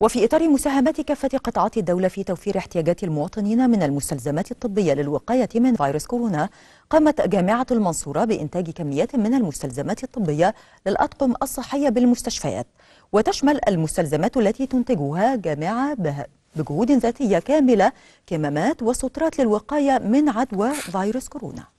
وفي إطار مساهمة كافة قطاعات الدولة في توفير احتياجات المواطنين من المستلزمات الطبية للوقاية من فيروس كورونا قامت جامعة المنصورة بإنتاج كميات من المستلزمات الطبية للأطقم الصحية بالمستشفيات وتشمل المستلزمات التي تنتجها جامعة بجهود ذاتية كاملة كمامات وسترات للوقاية من عدوى فيروس كورونا